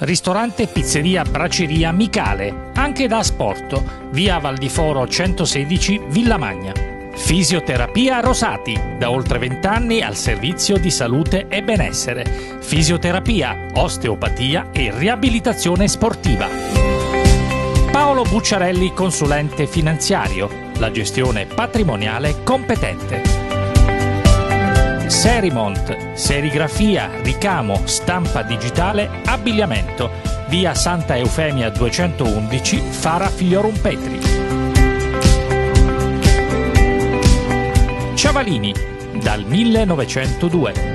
ristorante pizzeria Braceria Micale, anche da asporto, via Val di Foro 116, Villa Magna. Fisioterapia Rosati, da oltre 20 anni al servizio di salute e benessere. Fisioterapia, osteopatia e riabilitazione sportiva. Paolo Bucciarelli, consulente finanziario, la gestione patrimoniale competente. Serimont, serigrafia, ricamo, stampa digitale, abbigliamento. Via Santa Eufemia 211, Fara Figliorum Petri. Ciavalini, dal 1902.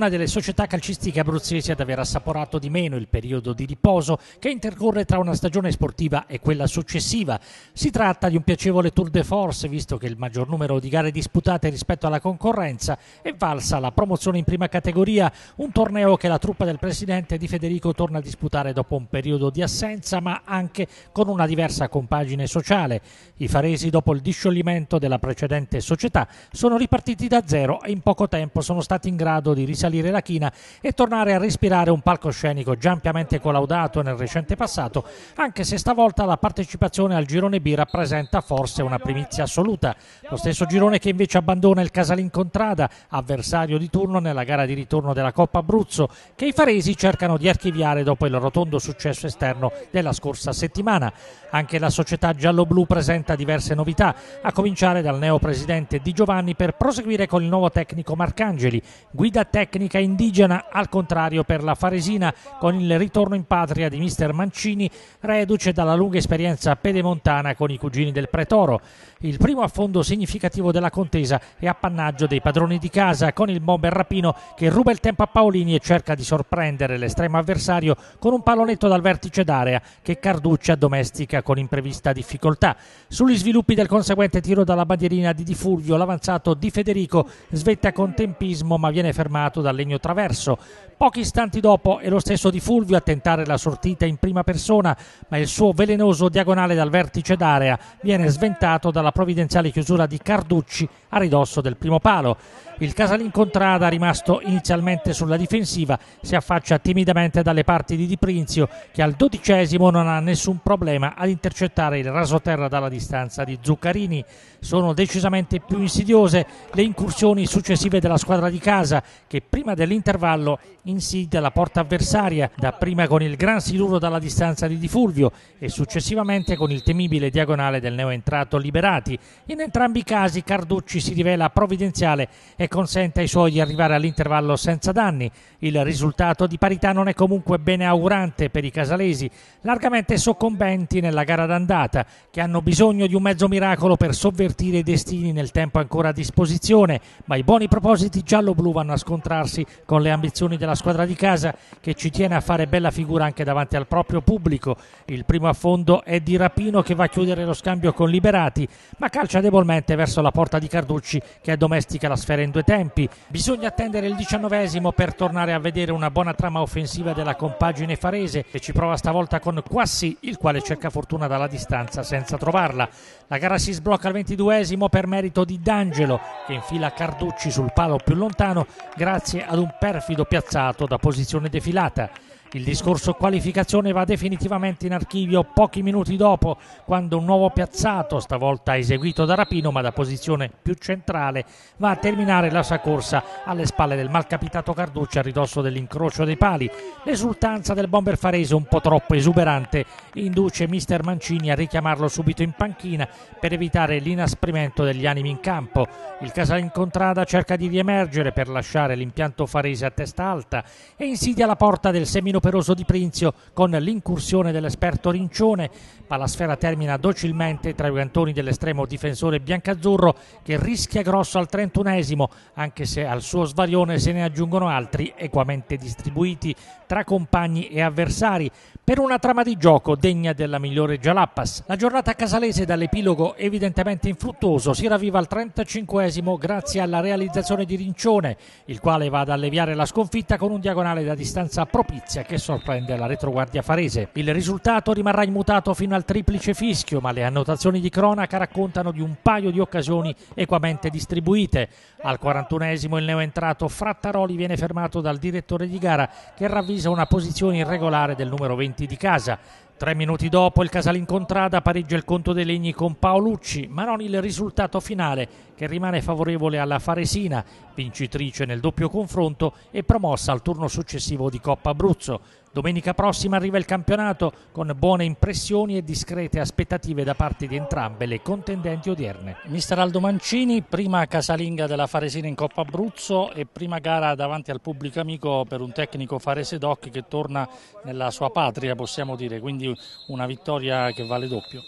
una delle società calcistiche abruzzesi ad aver assaporato di meno il periodo di riposo che intercorre tra una stagione sportiva e quella successiva. Si tratta di un piacevole tour de force, visto che il maggior numero di gare disputate rispetto alla concorrenza è valsa la promozione in prima categoria, un torneo che la truppa del presidente Di Federico torna a disputare dopo un periodo di assenza, ma anche con una diversa compagine sociale. I faresi, dopo il discioglimento della precedente società, sono ripartiti da zero e in poco tempo sono stati in grado di risalire risalire la china e tornare a respirare un palcoscenico già ampiamente collaudato nel recente passato, anche se stavolta la partecipazione al girone B rappresenta forse una primizia assoluta. Lo stesso girone che invece abbandona il Casalin Contrada, avversario di turno nella gara di ritorno della Coppa Abruzzo, che i faresi cercano di archiviare dopo il rotondo successo esterno della scorsa settimana. Anche la società gialloblu presenta diverse novità, a cominciare dal neo presidente Di Giovanni per proseguire con il nuovo tecnico Marcangeli, guida tecnica tecnica indigena, al contrario per la Faresina con il ritorno in patria di mister Mancini, reduce dalla lunga esperienza pedemontana con i cugini del Pretoro il primo affondo significativo della contesa è appannaggio dei padroni di casa con il bomber Rapino che ruba il tempo a Paolini e cerca di sorprendere l'estremo avversario con un pallonetto dal vertice d'area che Carduccia domestica con imprevista difficoltà. Sugli sviluppi del conseguente tiro dalla bandierina di Di Fulvio l'avanzato di Federico svetta con tempismo ma viene fermato dal legno traverso. Pochi istanti dopo è lo stesso Di Fulvio a tentare la sortita in prima persona ma il suo velenoso diagonale dal vertice d'area viene sventato dalla alla provvidenziale chiusura di Carducci a ridosso del primo palo. Il Contrada, rimasto inizialmente sulla difensiva, si affaccia timidamente dalle parti di Di Prinzio che al dodicesimo non ha nessun problema ad intercettare il rasoterra dalla distanza di Zuccarini. Sono decisamente più insidiose le incursioni successive della squadra di casa che prima dell'intervallo insidia la porta avversaria, dapprima con il gran siluro dalla distanza di Di Fulvio e successivamente con il temibile diagonale del neoentrato Liberati. In entrambi i casi Carducci si rivela provvidenziale e consente ai suoi di arrivare all'intervallo senza danni. Il risultato di parità non è comunque bene augurante per i casalesi, largamente soccombenti nella gara d'andata, che hanno bisogno di un mezzo miracolo per sovvertire i destini nel tempo ancora a disposizione, ma i buoni propositi giallo-blu vanno a scontrarsi con le ambizioni della squadra di casa che ci tiene a fare bella figura anche davanti al proprio pubblico. Il primo affondo è di Rapino che va a chiudere lo scambio con Liberati, ma calcia debolmente verso la porta di Carducci che domestica la sfera in due due tempi. Bisogna attendere il diciannovesimo per tornare a vedere una buona trama offensiva della compagine farese che ci prova stavolta con Quassi, il quale cerca fortuna dalla distanza senza trovarla. La gara si sblocca al ventiduesimo per merito di D'Angelo che infila Carducci sul palo più lontano grazie ad un perfido piazzato da posizione defilata. Il discorso qualificazione va definitivamente in archivio pochi minuti dopo, quando un nuovo piazzato, stavolta eseguito da Rapino ma da posizione più centrale, va a terminare la sua corsa alle spalle del malcapitato Carducci a ridosso dell'incrocio dei pali. L'esultanza del bomber farese un po' troppo esuberante induce mister Mancini a richiamarlo subito in panchina per evitare l'inasprimento degli animi in campo. Il Casalinco Contrada cerca di riemergere per lasciare l'impianto farese a testa alta e insidia la porta del semino operoso di Prinzio con l'incursione dell'esperto Rincione. Palasfera termina docilmente tra i guantoni dell'estremo difensore biancazzurro che rischia grosso al 31esimo, anche se al suo svarione se ne aggiungono altri equamente distribuiti tra compagni e avversari per una trama di gioco degna della migliore Jalappas. La giornata casalese dall'epilogo evidentemente infruttuoso si ravviva al 35esimo grazie alla realizzazione di Rincione, il quale va ad alleviare la sconfitta con un diagonale da distanza propizia che che sorprende la retroguardia farese. Il risultato rimarrà immutato fino al triplice fischio, ma le annotazioni di cronaca raccontano di un paio di occasioni equamente distribuite. Al 41esimo il neoentrato Frattaroli viene fermato dal direttore di gara che ravvisa una posizione irregolare del numero 20 di casa. Tre minuti dopo il Casalincontrada pareggia il conto dei legni con Paolucci, ma non il risultato finale che rimane favorevole alla Faresina, vincitrice nel doppio confronto e promossa al turno successivo di Coppa Abruzzo. Domenica prossima arriva il campionato con buone impressioni e discrete aspettative da parte di entrambe le contendenti odierne. Mister Aldo Mancini, prima casalinga della Faresina in Coppa Abruzzo e prima gara davanti al pubblico amico per un tecnico Farese Doc che torna nella sua patria, possiamo dire, quindi una vittoria che vale doppio.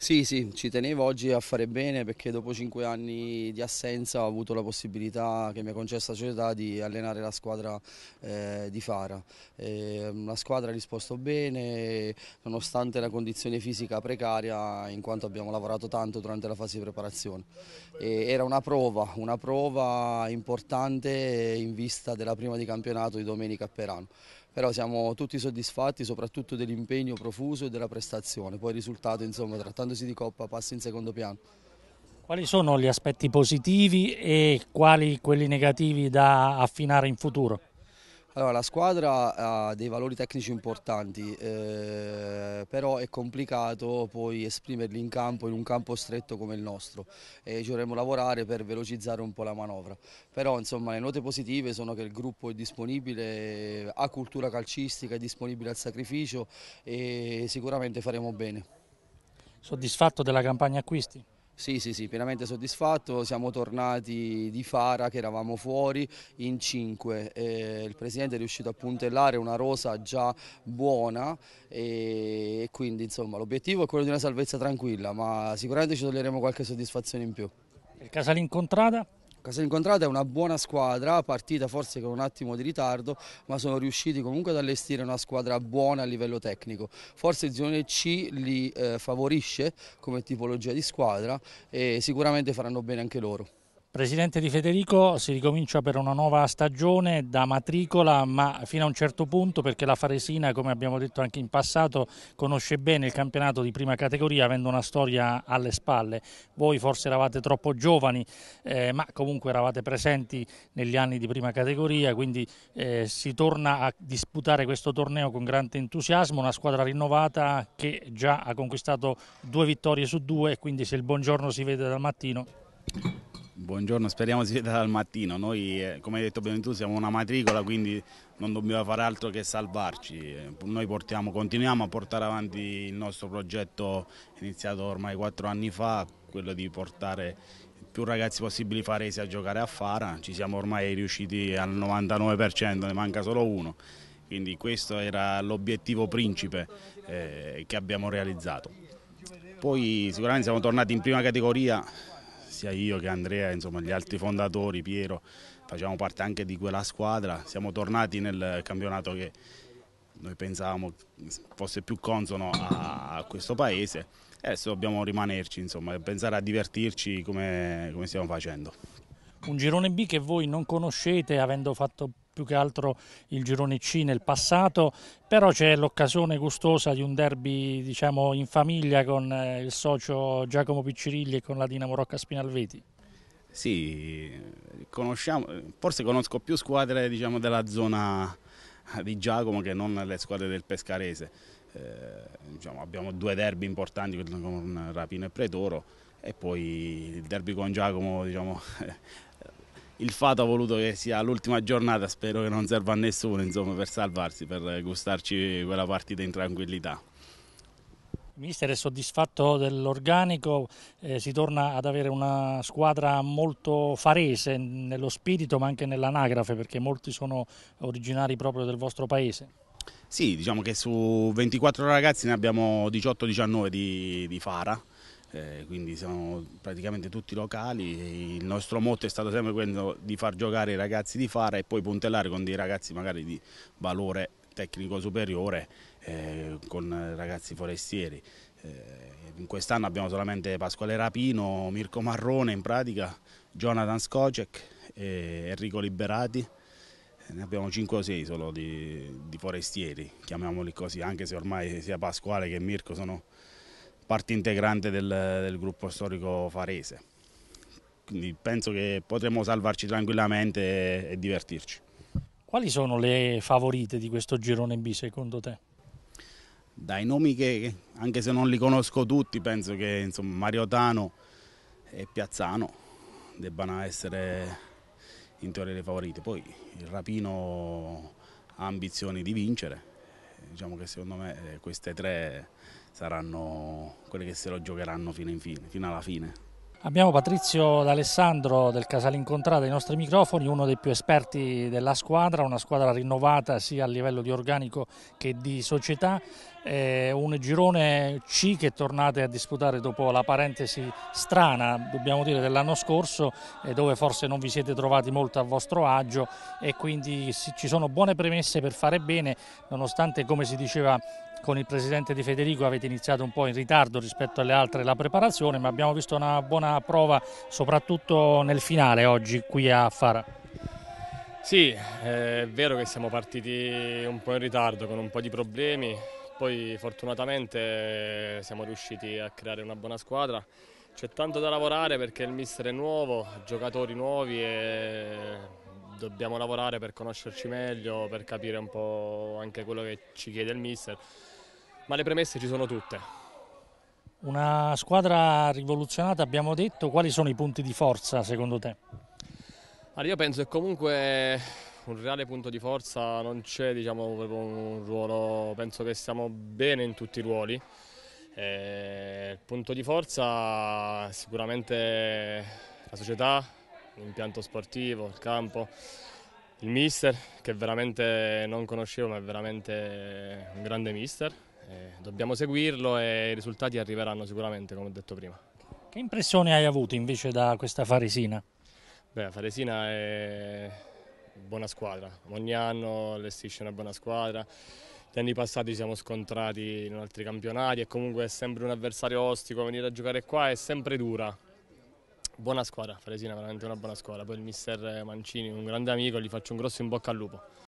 Sì, sì, ci tenevo oggi a fare bene perché dopo cinque anni di assenza ho avuto la possibilità che mi ha concesso la società di allenare la squadra eh, di Fara. E ehm, la squadra ha risposto bene nonostante la condizione fisica precaria in quanto abbiamo lavorato tanto durante la fase di preparazione. E era una prova, una prova importante in vista della prima di campionato di domenica a Perano però siamo tutti soddisfatti soprattutto dell'impegno profuso e della prestazione, poi il risultato insomma trattandosi di Coppa passa in secondo piano. Quali sono gli aspetti positivi e quali quelli negativi da affinare in futuro? Allora, la squadra ha dei valori tecnici importanti, eh, però è complicato poi esprimerli in campo, in un campo stretto come il nostro e ci dovremmo lavorare per velocizzare un po' la manovra. Però insomma le note positive sono che il gruppo è disponibile, ha cultura calcistica, è disponibile al sacrificio e sicuramente faremo bene. Soddisfatto della campagna acquisti? Sì, sì, sì, pienamente soddisfatto. Siamo tornati di Fara che eravamo fuori in 5. il presidente è riuscito a puntellare una rosa già buona e quindi insomma l'obiettivo è quello di una salvezza tranquilla, ma sicuramente ci toglieremo qualche soddisfazione in più. Il Contrada? Casa Incontrata è una buona squadra, partita forse con un attimo di ritardo, ma sono riusciti comunque ad allestire una squadra buona a livello tecnico. Forse Zone C li eh, favorisce come tipologia di squadra e sicuramente faranno bene anche loro. Presidente Di Federico, si ricomincia per una nuova stagione da matricola, ma fino a un certo punto perché la Faresina, come abbiamo detto anche in passato, conosce bene il campionato di prima categoria avendo una storia alle spalle. Voi forse eravate troppo giovani, eh, ma comunque eravate presenti negli anni di prima categoria, quindi eh, si torna a disputare questo torneo con grande entusiasmo, una squadra rinnovata che già ha conquistato due vittorie su due, quindi se il buongiorno si vede dal mattino Buongiorno, speriamo si veda dal mattino. Noi, eh, come hai detto bene tu, siamo una matricola, quindi non dobbiamo fare altro che salvarci. Eh, noi portiamo, continuiamo a portare avanti il nostro progetto iniziato ormai quattro anni fa, quello di portare più ragazzi possibili faresi a giocare a Fara. Ci siamo ormai riusciti al 99%, ne manca solo uno. Quindi questo era l'obiettivo principe eh, che abbiamo realizzato. Poi sicuramente siamo tornati in prima categoria sia io che Andrea, insomma gli altri fondatori, Piero, facciamo parte anche di quella squadra, siamo tornati nel campionato che noi pensavamo fosse più consono a questo paese e adesso dobbiamo rimanerci, insomma, e pensare a divertirci come, come stiamo facendo un girone B che voi non conoscete avendo fatto più che altro il girone C nel passato, però c'è l'occasione gustosa di un derby diciamo, in famiglia con eh, il socio Giacomo Piccirilli e con la Dinamo Rocca Spinalveti. Sì, forse conosco più squadre diciamo, della zona di Giacomo che non le squadre del Pescarese. Eh, diciamo, abbiamo due derby importanti con Rapino e Pretoro e poi il derby con Giacomo, diciamo, il fato ha voluto che sia l'ultima giornata, spero che non serva a nessuno insomma, per salvarsi, per gustarci quella partita in tranquillità. Mister è soddisfatto dell'organico, eh, si torna ad avere una squadra molto farese nello spirito ma anche nell'anagrafe perché molti sono originari proprio del vostro paese. Sì, diciamo che su 24 ragazzi ne abbiamo 18-19 di, di Fara, eh, quindi siamo praticamente tutti locali, il nostro motto è stato sempre quello di far giocare i ragazzi di fare e poi puntellare con dei ragazzi magari di valore tecnico superiore eh, con ragazzi forestieri. Eh, in quest'anno abbiamo solamente Pasquale Rapino, Mirko Marrone in pratica, Jonathan Skocek, Enrico Liberati, eh, ne abbiamo 5 o 6 solo di, di forestieri, chiamiamoli così, anche se ormai sia Pasquale che Mirko sono parte integrante del, del gruppo storico farese. Quindi penso che potremo salvarci tranquillamente e, e divertirci. Quali sono le favorite di questo girone B secondo te? Dai nomi che, anche se non li conosco tutti, penso che insomma, Mariotano e Piazzano debbano essere in teoria le favorite. Poi il Rapino ha ambizioni di vincere, diciamo che secondo me eh, queste tre saranno quelle che se lo giocheranno fino, in fine, fino alla fine. Abbiamo Patrizio D'Alessandro del Casalincontrata ai nostri microfoni, uno dei più esperti della squadra, una squadra rinnovata sia a livello di organico che di società, un girone C che tornate a disputare dopo la parentesi strana, dobbiamo dire, dell'anno scorso, dove forse non vi siete trovati molto a vostro agio e quindi ci sono buone premesse per fare bene, nonostante come si diceva con il presidente Di Federico avete iniziato un po' in ritardo rispetto alle altre la preparazione, ma abbiamo visto una buona prova soprattutto nel finale oggi qui a Fara. Sì, è vero che siamo partiti un po' in ritardo con un po' di problemi, poi fortunatamente siamo riusciti a creare una buona squadra. C'è tanto da lavorare perché il mister è nuovo, giocatori nuovi e dobbiamo lavorare per conoscerci meglio, per capire un po' anche quello che ci chiede il mister ma le premesse ci sono tutte. Una squadra rivoluzionata, abbiamo detto, quali sono i punti di forza secondo te? Allora, io penso che comunque un reale punto di forza non c'è diciamo, un ruolo, penso che stiamo bene in tutti i ruoli. Eh, il punto di forza sicuramente la società, l'impianto sportivo, il campo, il mister che veramente non conoscevo ma è veramente un grande mister eh, dobbiamo seguirlo e i risultati arriveranno sicuramente, come ho detto prima. Che impressione hai avuto invece da questa Faresina? Beh, Faresina è buona squadra, ogni anno allestisce una buona squadra. Gli anni passati siamo scontrati in altri campionati e comunque è sempre un avversario ostico, venire a giocare qua è sempre dura. Buona squadra, Faresina è veramente una buona squadra, poi il mister Mancini, un grande amico, gli faccio un grosso in bocca al lupo.